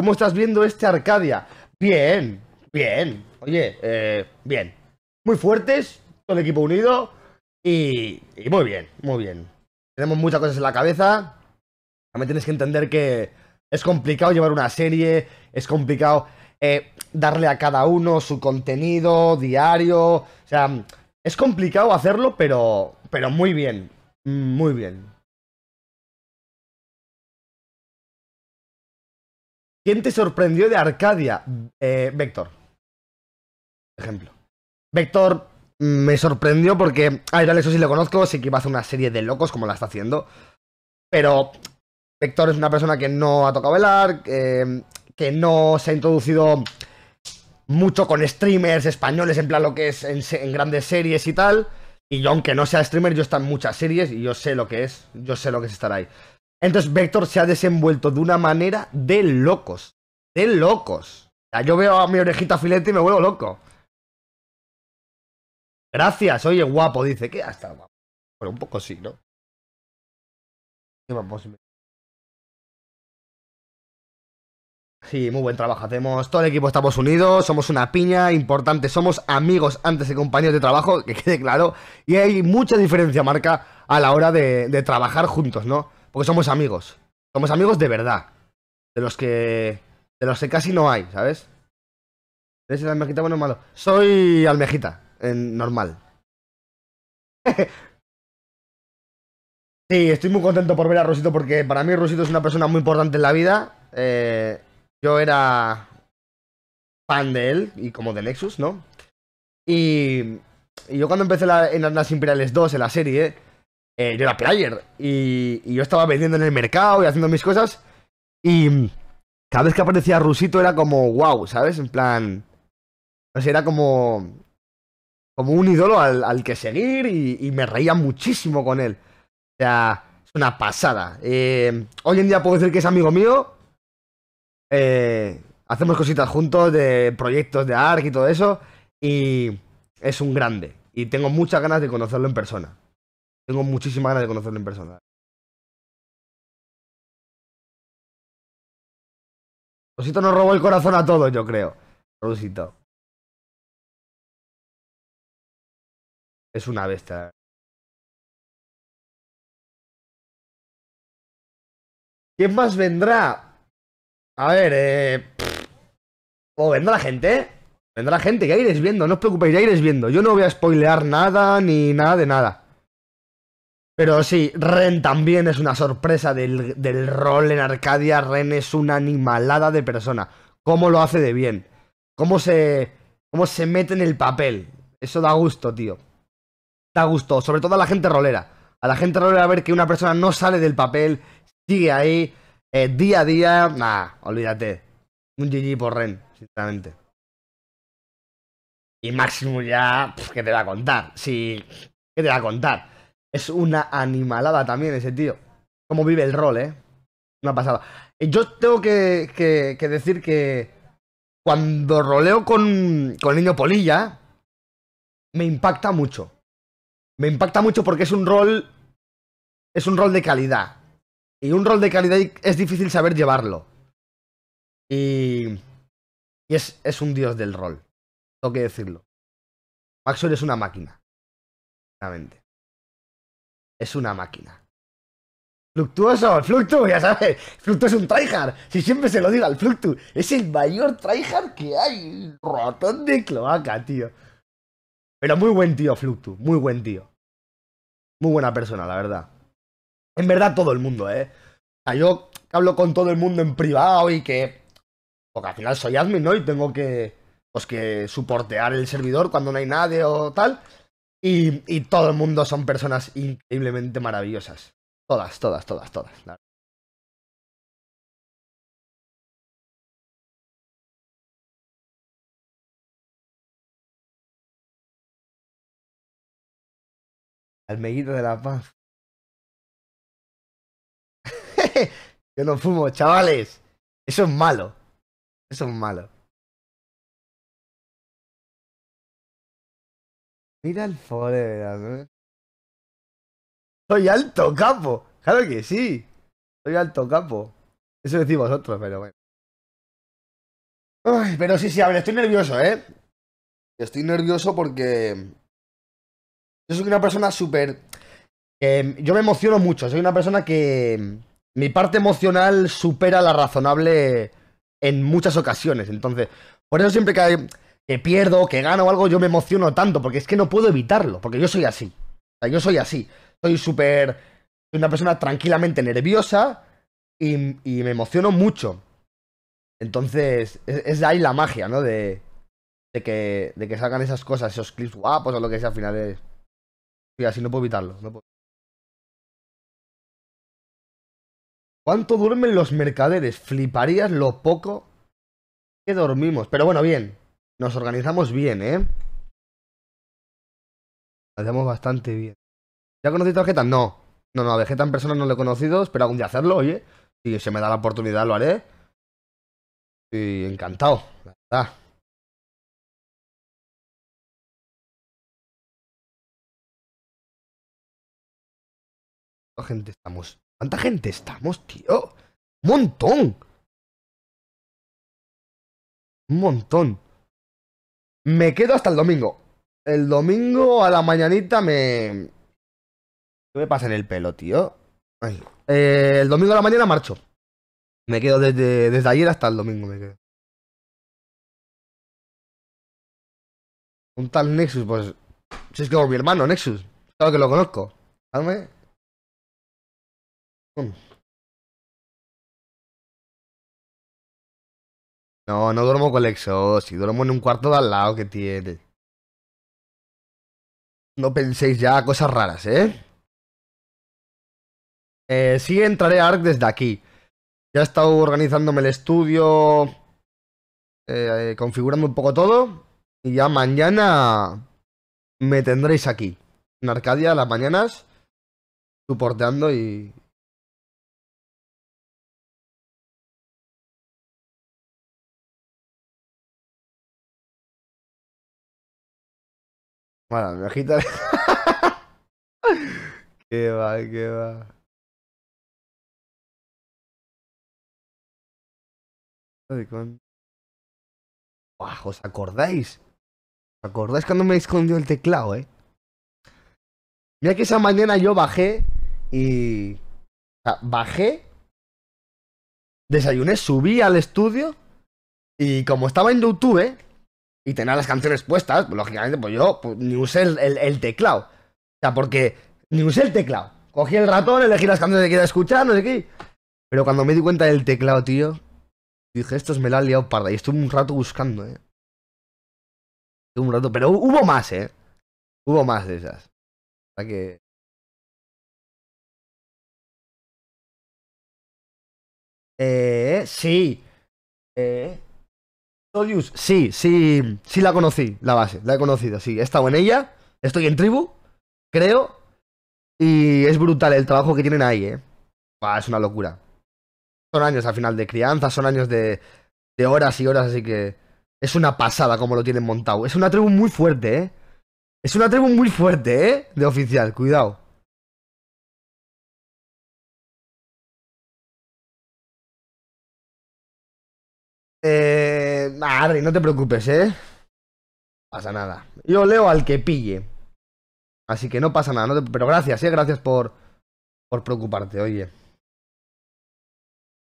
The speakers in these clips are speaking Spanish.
¿Cómo estás viendo este Arcadia? Bien, bien. Oye, eh, bien. Muy fuertes, todo el equipo unido y, muy bien, muy bien. Tenemos muchas cosas en la cabeza. También tienes que entender que es complicado llevar una serie, es complicado eh, darle a cada uno su contenido diario. O sea, es complicado hacerlo, pero, pero muy bien. Muy bien. ¿Quién te sorprendió de Arcadia? Eh, Vector. Ejemplo. Vector mm, me sorprendió porque ay, dale, eso sí lo conozco, sé que iba a hacer una serie de locos como la está haciendo. Pero Vector es una persona que no ha tocado velar, eh, que no se ha introducido mucho con streamers españoles, en plan lo que es en, grandes series y tal. Y yo, aunque no sea streamer, yo estoy en muchas series y yo sé lo que es, yo sé lo que es estar ahí. Entonces Vector se ha desenvuelto de una manera de locos. De locos. O sea, yo veo a mi orejita filete y me vuelvo loco. Gracias, oye, guapo, dice. ¿Qué hasta guapo? Bueno, un poco sí, ¿no? Sí, muy buen trabajo hacemos. Todo el equipo estamos unidos, somos una piña, importante, somos amigos antes de compañeros de trabajo, que quede claro. Y hay mucha diferencia marca a la hora de trabajar juntos, ¿no? Porque somos amigos. Somos amigos de verdad. De los que. De los que casi no hay, ¿sabes? ¿Eres el almejita bueno o malo? Soy almejita, en normal. sí, estoy muy contento por ver a Rosito porque para mí Rosito es una persona muy importante en la vida. Eh, yo era fan de él y como de Nexus, ¿no? Y, yo cuando empecé en las Imperiales 2, en la serie, ¿eh? Eh, yo era player y, yo estaba vendiendo en el mercado y haciendo mis cosas y cada vez que aparecía Rusito era como wow, ¿sabes? En plan, no sé, era como como un ídolo al, que seguir y, me reía muchísimo con él. O sea, es una pasada. Eh, hoy en día puedo decir que es amigo mío. Eh, hacemos cositas juntos de proyectos de ARC y todo eso. Y es un grande. Y tengo muchas ganas de conocerlo en persona. Tengo muchísima ganas de conocerlo en persona. Rosito nos robó el corazón a todos, yo creo. Rosito. Es una bestia. ¿Quién más vendrá? A ver, eh... ¿O oh, vendrá gente? Vendrá la gente, ya iréis viendo, no os preocupéis, ya iréis viendo. Yo no voy a spoilear nada ni nada de nada. Pero sí, Ren también es una sorpresa del, rol en Arcadia. Ren es una animalada de persona. ¿Cómo lo hace de bien? ¿Cómo se, cómo se mete en el papel? Eso da gusto, tío. Da gusto, sobre todo a la gente rolera. A la gente rolera ver que una persona no sale del papel, sigue ahí, eh, día a día. Nah, olvídate. Un GG por Ren, sinceramente. Y Máximo ya, ¿qué te va a contar? Sí, ¿qué te va a contar? Es una animalada también ese tío. Cómo vive el rol, ¿eh? Una pasada. Y eh, yo tengo que, decir que cuando roleo con, el niño polilla, me impacta mucho. Me impacta mucho porque es un rol... Es un rol de calidad. Y un rol de calidad es difícil saber llevarlo. Y... Y es, un dios del rol. Tengo que decirlo. Maxwell es una máquina. Realmente es una máquina. Fluctuoso, el Fluctu, ya sabes. Fluctu es un tryhard. Si siempre se lo digo al Fluctu, es el mayor tryhard que hay. Rotón de cloaca, tío. Pero muy buen tío, Fluctu. Muy buen tío. Muy buena persona, la verdad. En verdad, todo el mundo, ¿eh? O sea, yo hablo con todo el mundo en privado y que. Porque al final soy admin, ¿no? Y tengo que. Pues que soportear el servidor cuando no hay nadie o tal. Y, y, todo el mundo son personas increíblemente maravillosas. Todas, todas, todas, todas. Almeguito de la paz. Yo no fumo, chavales. Eso es malo. Eso es malo. Mira el Forever, Soy alto capo. Claro que sí. Soy alto capo. Eso decimos vosotros, pero bueno. pero sí, sí, a ver, estoy nervioso, ¿eh? Estoy nervioso porque. Yo soy una persona súper. yo me emociono mucho. Soy una persona que. Mi parte emocional supera la razonable en muchas ocasiones. Entonces, por eso siempre que, hay, que pierdo, que gano o algo, yo me emociono tanto, porque es que no puedo evitarlo, porque yo soy así. O sea, yo soy así. Soy súper... Soy una persona tranquilamente nerviosa y, me emociono mucho. Entonces, es, ahí la magia, ¿no? De, de, que, de que salgan esas cosas, esos clips guapos o lo que sea, al final es... Y así no puedo evitarlo. ¿Cuánto duermen los mercaderes? Fliparías lo poco que dormimos. Pero bueno, bien. Nos organizamos bien, ¿eh? hacemos bastante bien. ¿Ya conociste a Vegeta? No. No, no, a Vegeta en persona no lo he conocido. Espero algún día hacerlo, oye. Si se me da la oportunidad, lo haré. Y encantado, la verdad. ¿Cuánta gente estamos? ¿Cuánta gente estamos, tío? ¡Un montón! Un montón. Me quedo hasta el domingo. El domingo a la mañanita me. ¿Qué me pasa en el pelo, tío? Eh, el domingo a la mañana marcho. Me quedo desde, desde ayer hasta el domingo, me quedo. Un tal Nexus, pues. Si es que es mi hermano, Nexus. Claro que lo conozco. Dame. No, no duermo con el si duermo en un cuarto de al lado que tiene. No penséis ya cosas raras, ¿eh? eh sí entraré a ARC desde aquí. Ya he estado organizándome el estudio, eh, configurando un poco todo. Y ya mañana me tendréis aquí. En Arcadia, a las mañanas, soporteando y, Bueno, me agita. qué va, qué va. ¿Os acordáis? ¿Os acordáis cuando me escondió el teclado, eh? Mira que esa mañana yo bajé y. O sea, bajé, desayuné, subí al estudio y como estaba en YouTube, eh, y tener las canciones puestas, pues, lógicamente, pues yo pues, ni usé el, teclado. O sea, porque ni usé el teclado. Cogí el ratón, elegí las canciones que quería escuchar, no sé qué. Pero cuando me di cuenta del teclado, tío, dije, estos me la han liado parda. Y estuve un rato buscando, eh. Estuve un rato, pero hubo más, eh. Hubo más de esas. O sea que. Eh, sí. Eh. Solius, sí, sí, sí la conocí, la base, la he conocido, sí. He estado en ella, estoy en tribu, creo, y es brutal el trabajo que tienen ahí, ¿eh? es una locura. Son años al final de crianza, son años de, de horas y horas, así que es una pasada como lo tienen montado. Es una tribu muy fuerte, ¿eh? Es una tribu muy fuerte, ¿eh? De oficial, cuidado. Eh madre no te preocupes, ¿eh? Pasa nada. Yo leo al que pille. Así que no pasa nada. Pero gracias, ¿eh? Gracias por, por preocuparte, oye.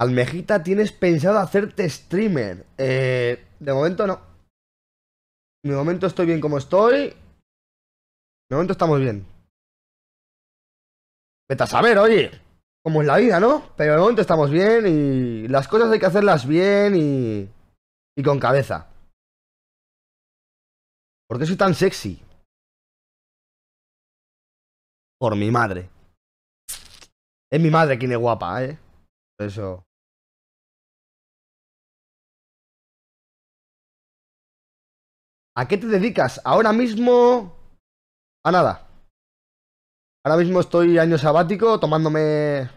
Almejita, ¿tienes pensado hacerte streamer? Eh, de momento no. De momento estoy bien como estoy. De momento estamos bien. Vete a saber, oye. Como es la vida, ¿no? Pero de momento estamos bien y las cosas hay que hacerlas bien y... Y con cabeza. ¿Por qué soy tan sexy? Por mi madre. Es mi madre quien es guapa, ¿eh? Por eso. ¿A qué te dedicas? Ahora mismo... A nada. Ahora mismo estoy año sabático, tomándome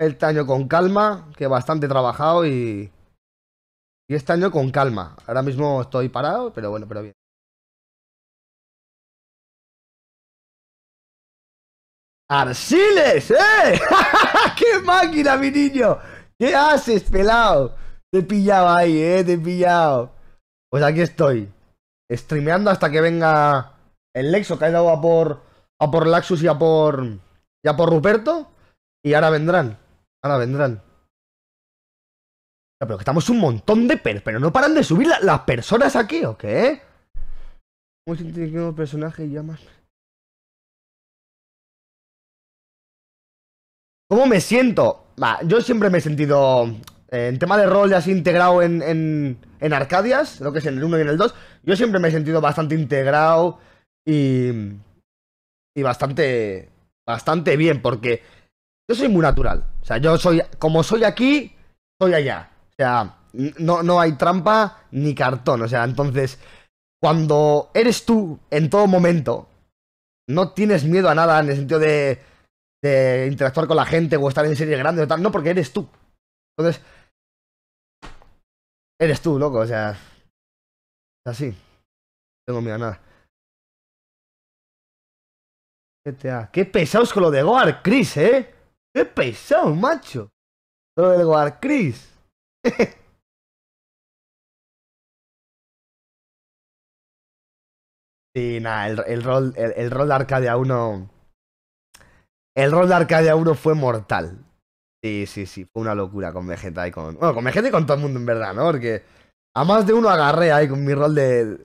el taño con calma, que bastante trabajado y y este año con calma. Ahora mismo estoy parado, pero bueno, pero bien. ¡Arsiles! ¡Eh! ¡Qué máquina, mi niño! ¿Qué haces, pelado? Te he pillado ahí, eh, te he pillado. Pues aquí estoy. Streameando hasta que venga el Lexo, que ha ido a por. a por Laxus y a por. y a por Ruperto. Y ahora vendrán. Ahora vendrán pero estamos un montón de per, pero no paran de subir las personas aquí, ¿o qué? Muy un personaje ya más. ¿Cómo me siento? Va, yo siempre me he sentido. Eh, en tema de rol ya así integrado en, en, Arcadias, lo que es en el 1 y en el 2. Yo siempre me he sentido bastante integrado y. Y bastante. Bastante bien, porque. Yo soy muy natural. O sea, yo soy. Como soy aquí, soy allá. O sea, no, no hay trampa ni cartón. O sea, entonces, cuando eres tú en todo momento, no tienes miedo a nada en el sentido de, interactuar con la gente o estar en serie grande o tal. No, porque eres tú. Entonces, eres tú, loco. O sea, es así. No tengo miedo a nada. GTA. Qué pesados con lo de Goar Chris, eh. Qué pesado, macho. Lo de Goar Chris. sí, nada, el, rol, el, rol de Arcadia 1. El rol de Arcadia 1 fue mortal. Sí, sí, sí, fue una locura con Vegeta y con. Bueno, con Vegeta y con todo el mundo en verdad, ¿no? Porque a más de uno agarré ahí con mi rol de.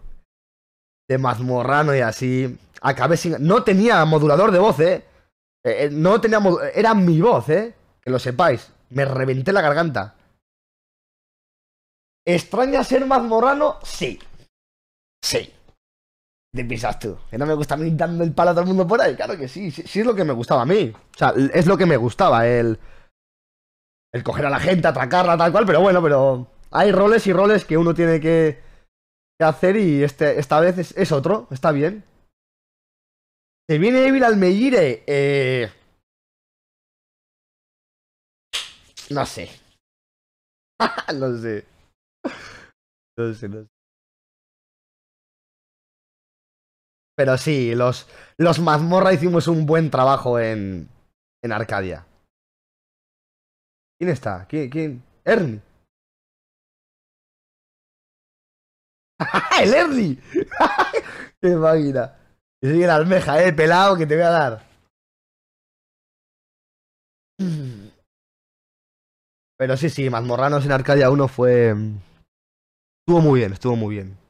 de mazmorrano y así. Acabé sin. No tenía modulador de voz, ¿eh? eh, eh no tenía. Era mi voz, ¿eh? Que lo sepáis. Me reventé la garganta. ¿Extraña ser mazmorrano? Sí. Sí. ¿Qué piensas tú, que no me gusta a mí dando el palo a todo el mundo por ahí. Claro que sí, sí, es lo que me gustaba a mí. O sea, es lo que me gustaba, el. El coger a la gente, atracarla, tal cual, pero bueno, pero. Hay roles y roles que uno tiene que, hacer y este, esta vez es, otro, está bien. Se viene Evil Almeire, eh. No sé. no sé. Pero sí, los, mazmorra hicimos un buen trabajo en, Arcadia. ¿Quién está? ¿Quién? quién? Ernie. ¡El Ernie! ¡Qué máquina! Y sigue la almeja, eh, pelado, que te voy a dar. Pero sí, sí, Mazmorranos en Arcadia 1 fue. Mm, Estuvo muy bien, estuvo muy bien.